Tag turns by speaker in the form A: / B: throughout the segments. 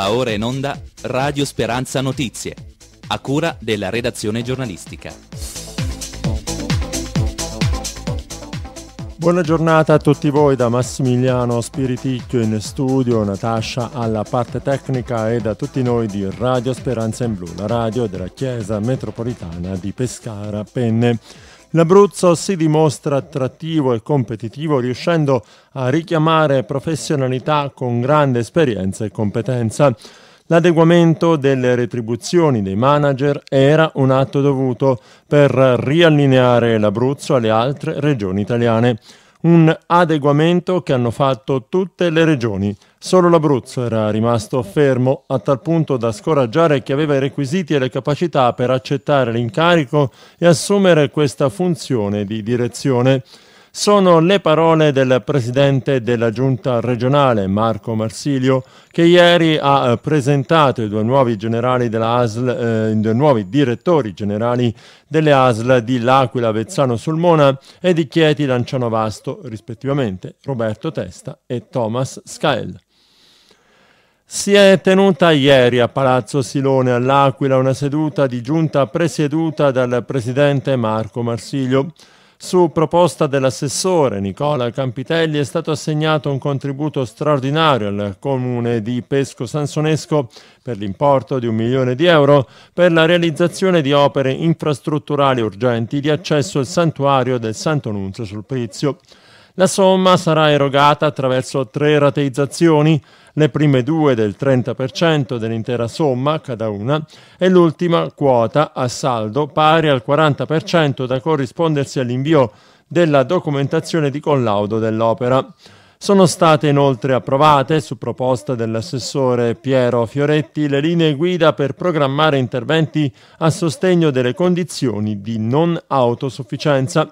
A: Va ora in onda Radio Speranza Notizie, a cura della redazione giornalistica. Buona giornata a tutti voi da Massimiliano Spiriticchio in studio, Natascia alla parte tecnica e da tutti noi di Radio Speranza in Blu, la radio della Chiesa Metropolitana di Pescara Penne l'Abruzzo si dimostra attrattivo e competitivo riuscendo a richiamare professionalità con grande esperienza e competenza. L'adeguamento delle retribuzioni dei manager era un atto dovuto per riallineare l'Abruzzo alle altre regioni italiane un adeguamento che hanno fatto tutte le regioni. Solo l'Abruzzo era rimasto fermo a tal punto da scoraggiare chi aveva i requisiti e le capacità per accettare l'incarico e assumere questa funzione di direzione sono le parole del presidente della giunta regionale Marco Marsilio che ieri ha eh, presentato i due nuovi, ASL, eh, i due nuovi direttori generali delle ASL di L'Aquila Vezzano Sulmona e di Chieti Lanciano Vasto rispettivamente Roberto Testa e Thomas Scael. Si è tenuta ieri a Palazzo Silone all'Aquila una seduta di giunta presieduta dal presidente Marco Marsilio su proposta dell'assessore Nicola Campitelli è stato assegnato un contributo straordinario al comune di Pesco Sansonesco per l'importo di un milione di euro per la realizzazione di opere infrastrutturali urgenti di accesso al santuario del Santo Nunzio sul Prizio. La somma sarà erogata attraverso tre rateizzazioni, le prime due del 30% dell'intera somma, cada una, e l'ultima quota a saldo pari al 40% da corrispondersi all'invio della documentazione di collaudo dell'opera. Sono state inoltre approvate, su proposta dell'assessore Piero Fioretti, le linee guida per programmare interventi a sostegno delle condizioni di non autosufficienza.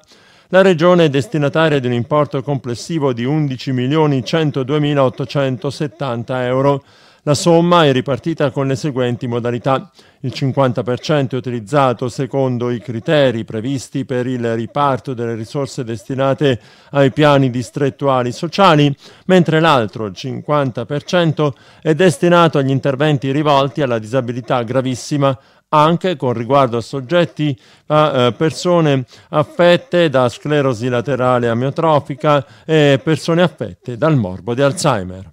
A: La Regione è destinataria di un importo complessivo di 11.102.870 euro. La somma è ripartita con le seguenti modalità. Il 50% è utilizzato secondo i criteri previsti per il riparto delle risorse destinate ai piani distrettuali sociali, mentre l'altro, il 50%, è destinato agli interventi rivolti alla disabilità gravissima, anche con riguardo a soggetti, a eh, persone affette da sclerosi laterale amiotrofica e persone affette dal morbo di Alzheimer.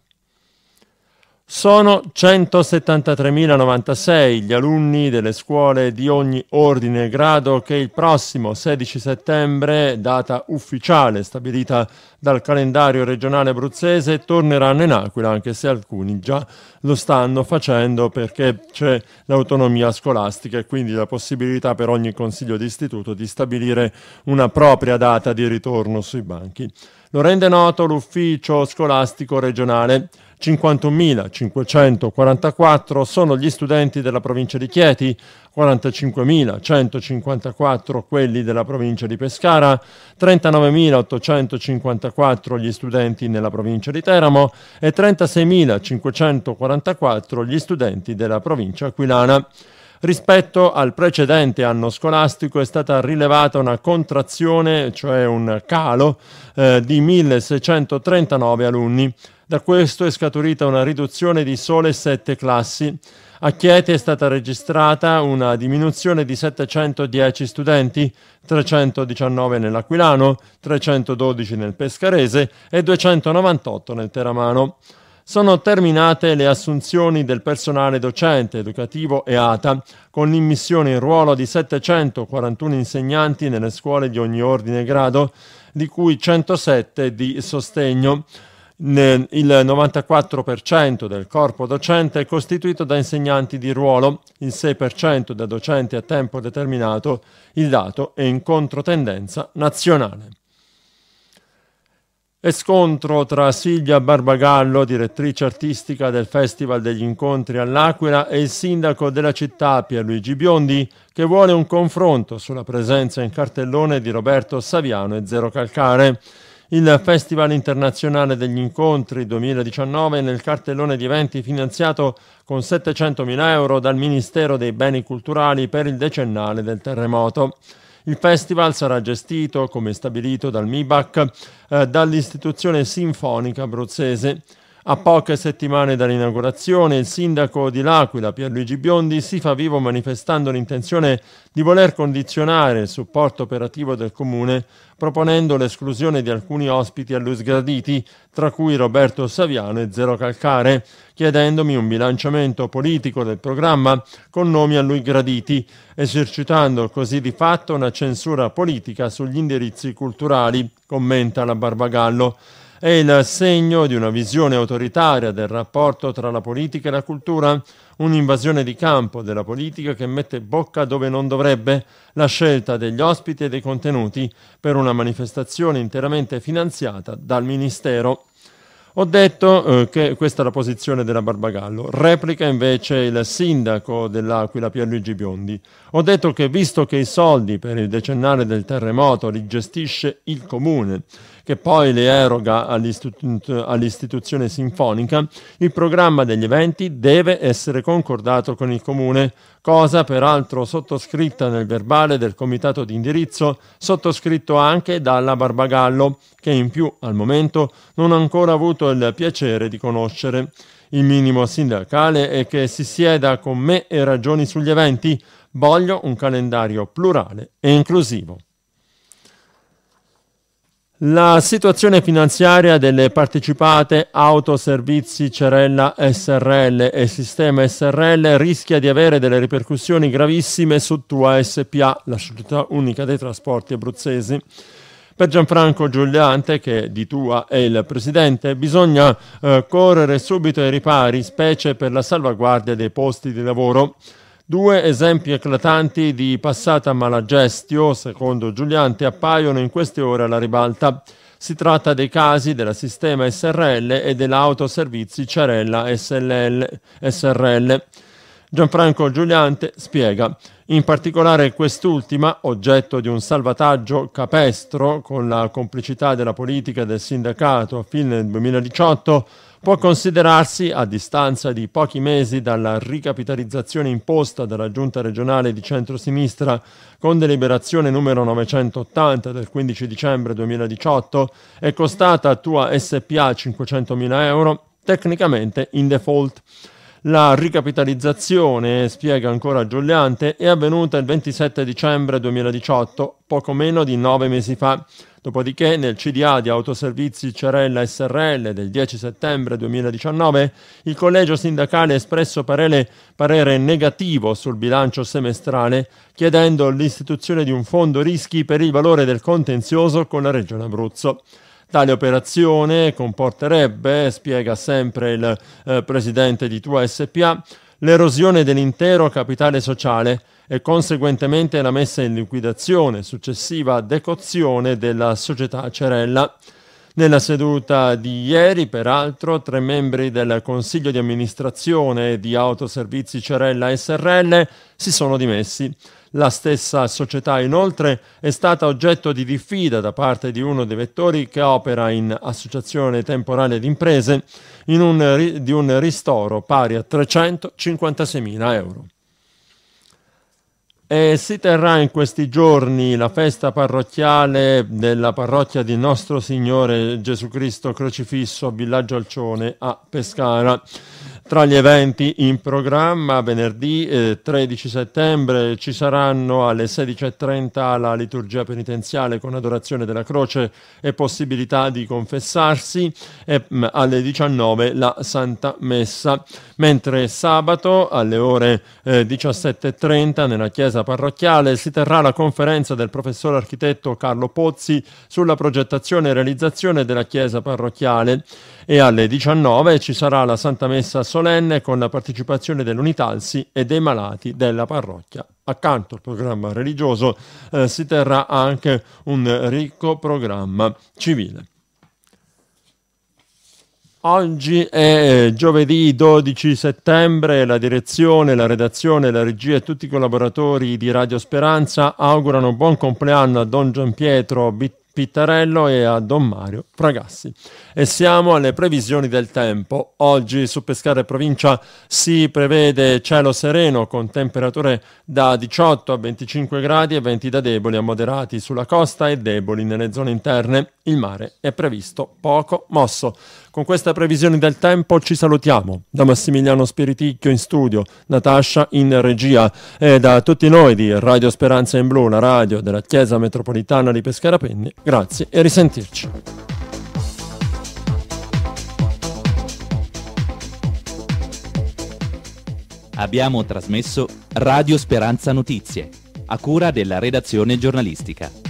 A: Sono 173.096 gli alunni delle scuole di ogni ordine e grado che il prossimo 16 settembre, data ufficiale stabilita dal calendario regionale abruzzese, torneranno in Aquila, anche se alcuni già lo stanno facendo perché c'è l'autonomia scolastica e quindi la possibilità per ogni consiglio di istituto di stabilire una propria data di ritorno sui banchi. Lo rende noto l'ufficio scolastico regionale. 51.544 sono gli studenti della provincia di Chieti, 45.154 quelli della provincia di Pescara, 39.854 gli studenti nella provincia di Teramo e 36.544 gli studenti della provincia aquilana. Rispetto al precedente anno scolastico è stata rilevata una contrazione, cioè un calo, eh, di 1.639 alunni. Da questo è scaturita una riduzione di sole sette classi. A Chieti è stata registrata una diminuzione di 710 studenti, 319 nell'Aquilano, 312 nel Pescarese e 298 nel Teramano. Sono terminate le assunzioni del personale docente, educativo e ATA, con l'immissione in ruolo di 741 insegnanti nelle scuole di ogni ordine e grado, di cui 107 di sostegno il 94% del corpo docente è costituito da insegnanti di ruolo, il 6% da docenti a tempo determinato, il dato è in controtendenza nazionale. E scontro tra Silvia Barbagallo, direttrice artistica del Festival degli Incontri all'Aquila, e il sindaco della città Pierluigi Biondi, che vuole un confronto sulla presenza in cartellone di Roberto Saviano e Zero Calcare. Il Festival internazionale degli incontri 2019 nel cartellone di eventi finanziato con 700.000 euro dal Ministero dei Beni Culturali per il decennale del terremoto. Il festival sarà gestito, come stabilito dal MIBAC, eh, dall'istituzione sinfonica abruzzese. A poche settimane dall'inaugurazione, il sindaco di L'Aquila, Pierluigi Biondi, si fa vivo manifestando l'intenzione di voler condizionare il supporto operativo del comune, proponendo l'esclusione di alcuni ospiti a lui sgraditi, tra cui Roberto Saviano e Zero Calcare, chiedendomi un bilanciamento politico del programma con nomi a lui graditi, esercitando così di fatto una censura politica sugli indirizzi culturali, commenta la Barbagallo. È il segno di una visione autoritaria del rapporto tra la politica e la cultura, un'invasione di campo della politica che mette bocca dove non dovrebbe, la scelta degli ospiti e dei contenuti per una manifestazione interamente finanziata dal Ministero. Ho detto eh, che questa è la posizione della Barbagallo. Replica invece il sindaco dell'Aquila Pierluigi Biondi. Ho detto che visto che i soldi per il decennale del terremoto li gestisce il comune che poi le eroga all'istituzione sinfonica, il programma degli eventi deve essere concordato con il comune, cosa peraltro sottoscritta nel verbale del comitato di indirizzo, sottoscritto anche dalla Barbagallo, che in più al momento non ha ancora avuto il piacere di conoscere. Il minimo sindacale è che si sieda con me e ragioni sugli eventi. Voglio un calendario plurale e inclusivo. La situazione finanziaria delle partecipate Autoservizi Cerella SRL e Sistema SRL rischia di avere delle ripercussioni gravissime su Tua SPA, la società unica dei trasporti abruzzesi. Per Gianfranco Giuliante, che di Tua è il presidente, bisogna eh, correre subito ai ripari, specie per la salvaguardia dei posti di lavoro. Due esempi eclatanti di passata malagestio, secondo Giuliante, appaiono in queste ore alla ribalta. Si tratta dei casi della Sistema SRL e dell'Autoservizi Cerella SRL. Gianfranco Giuliante spiega in particolare quest'ultima, oggetto di un salvataggio capestro con la complicità della politica e del sindacato a fine 2018, può considerarsi, a distanza di pochi mesi dalla ricapitalizzazione imposta dalla Giunta regionale di centrosinistra con deliberazione numero 980 del 15 dicembre 2018 e costata a tua SPA 500.000 euro, tecnicamente in default. La ricapitalizzazione, spiega ancora Giuliante, è avvenuta il 27 dicembre 2018, poco meno di nove mesi fa. Dopodiché nel CDA di Autoservizi Cerella SRL del 10 settembre 2019 il collegio sindacale ha espresso parere, parere negativo sul bilancio semestrale chiedendo l'istituzione di un fondo rischi per il valore del contenzioso con la Regione Abruzzo. Tale operazione comporterebbe, spiega sempre il eh, presidente di Tua SPA, l'erosione dell'intero capitale sociale e conseguentemente la messa in liquidazione, successiva decozione della società Cerella. Nella seduta di ieri, peraltro, tre membri del Consiglio di amministrazione di Autoservizi Cerella SRL si sono dimessi. La stessa società inoltre è stata oggetto di diffida da parte di uno dei vettori che opera in associazione temporale d'imprese imprese un, di un ristoro pari a 356.000 euro. E si terrà in questi giorni la festa parrocchiale della parrocchia di Nostro Signore Gesù Cristo Crocifisso a Villaggio Alcione a Pescara. Tra gli eventi in programma, venerdì eh, 13 settembre ci saranno alle 16.30 la liturgia penitenziale con adorazione della croce e possibilità di confessarsi e mh, mm, alle 19 la Santa Messa, mentre sabato alle ore eh, 17.30 nella chiesa parrocchiale si terrà la conferenza del professor architetto Carlo Pozzi sulla progettazione e realizzazione della chiesa parrocchiale e alle 19 ci sarà la Santa Messa solenne con la partecipazione dell'Unitalsi e dei malati della parrocchia. Accanto al programma religioso eh, si terrà anche un ricco programma civile. Oggi è eh, giovedì 12 settembre, la direzione, la redazione, la regia e tutti i collaboratori di Radio Speranza augurano buon compleanno a Don Gianpietro Bittà. Pittarello e a Don Mario Fragassi. E siamo alle previsioni del tempo. Oggi su Pescare Provincia si prevede cielo sereno con temperature da 18 a 25 gradi e venti da deboli a moderati sulla costa e deboli nelle zone interne. Il mare è previsto poco mosso. Con questa previsione del tempo ci salutiamo. Da Massimiliano Spiriticchio in studio, Natascia in regia e da tutti noi di Radio Speranza in Blu, la radio della Chiesa Metropolitana di Pescarapenne, grazie e risentirci. abbiamo trasmesso Radio Speranza Notizie, a cura della redazione giornalistica.